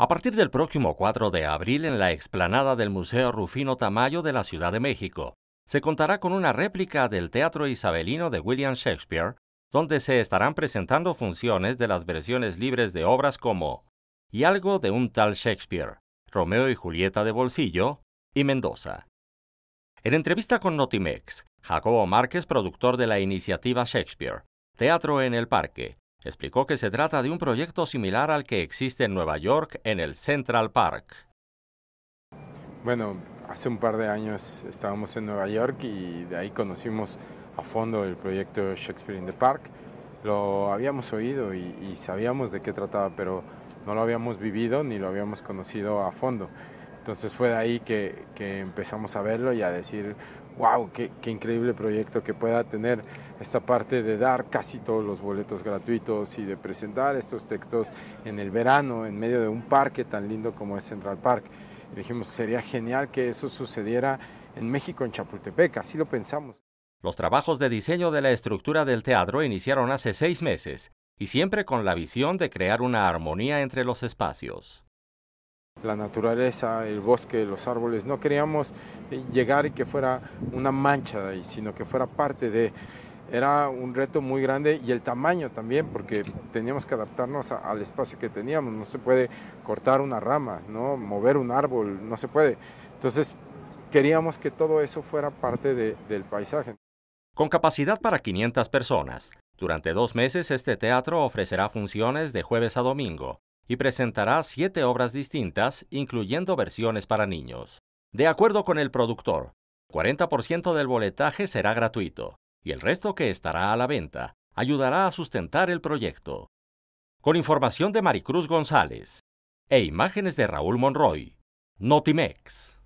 A partir del próximo 4 de abril en la explanada del Museo Rufino Tamayo de la Ciudad de México, se contará con una réplica del Teatro Isabelino de William Shakespeare, donde se estarán presentando funciones de las versiones libres de obras como Y algo de un tal Shakespeare, Romeo y Julieta de Bolsillo y Mendoza. En entrevista con Notimex, Jacobo Márquez, productor de la iniciativa Shakespeare, Teatro en el Parque, explicó que se trata de un proyecto similar al que existe en Nueva York en el Central Park. Bueno, hace un par de años estábamos en Nueva York y de ahí conocimos a fondo el proyecto Shakespeare in the Park. Lo habíamos oído y, y sabíamos de qué trataba, pero no lo habíamos vivido ni lo habíamos conocido a fondo. Entonces fue de ahí que, empezamos a verlo y a decir, wow, qué, increíble proyecto que pueda tener esta parte de dar casi todos los boletos gratuitos y de presentar estos textos en el verano, en medio de un parque tan lindo como es Central Park. dijimos, sería genial que eso sucediera en México, en Chapultepec, así lo pensamos. Los trabajos de diseño de la estructura del teatro iniciaron hace seis meses y siempre con la visión de crear una armonía entre los espacios la naturaleza, el bosque, los árboles. No queríamos eh, llegar y que fuera una mancha de ahí, sino que fuera parte de... Era un reto muy grande y el tamaño también, porque teníamos que adaptarnos al espacio que teníamos. No se puede cortar una rama, ¿no? mover un árbol, no se puede. Entonces queríamos que todo eso fuera parte del paisaje. Con capacidad para 500 personas, durante dos meses este teatro ofrecerá funciones de jueves a domingo, y presentará siete obras distintas, incluyendo versiones para niños. De acuerdo con el productor, 40% del boletaje será gratuito y el resto que estará a la venta ayudará a sustentar el proyecto. Con información de Maricruz González e imágenes de Raúl Monroy, Notimex.